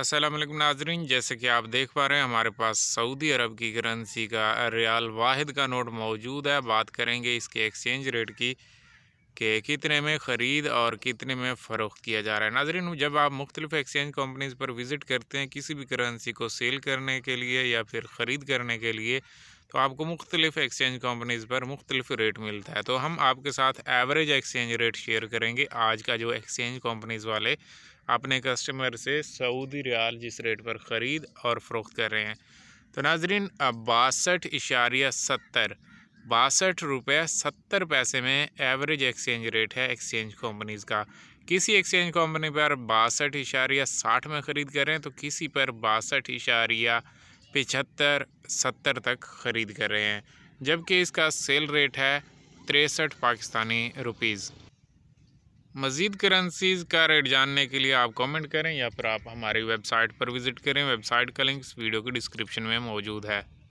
असलम नाजरीन जैसे कि आप देख पा रहे हैं हमारे पास सऊदी अरब की करेंसी का रियाल वाहिद का नोट मौजूद है बात करेंगे इसके एक्सचेंज रेट की कि कितने में ख़रीद और कितने में फ़रोख किया जा रहा है नाजरीन जब आप मुख्तलिफ एक्सचेंज कंपनीज़ पर विज़िट करते हैं किसी भी करेंसी को सेल करने के लिए या फिर ख़रीद करने के लिए तो आपको मुख्तलिफ एक्सचेंज कंपनीज़ पर मुख्तलिफ रेट मिलता है तो हम आपके साथ एवरेज एक्सचेंज रेट शेयर करेंगे आज का जो एक्सचेंज कंपनीज़ वाले अपने कस्टमर से सऊदी रियाल जिस रेट पर ख़रीद और फ़रोख्त कर रहे हैं तो नाजरीन बासठ इशारिया सत्तर बासठ रुपये सत्तर पैसे में एवरेज एक्सचेंज रेट है एक्सचेंज कंपनीज़ का किसी एक्सचेंज कंपनी पर बासठ इशारिया साठ में ख़रीद करें तो किसी पर बासठ इशारिया पिछहत्तर सत्तर तक ख़रीद कर रहे हैं जबकि इसका सेल रेट है तिरसठ पाकिस्तानी रुपीज़ मज़ीद करेंसीज़ का रेट जानने के लिए आप कमेंट करें या फिर आप हमारी वेबसाइट पर विज़िट करें वेबसाइट का लिंक इस वीडियो के डिस्क्रिप्शन में मौजूद है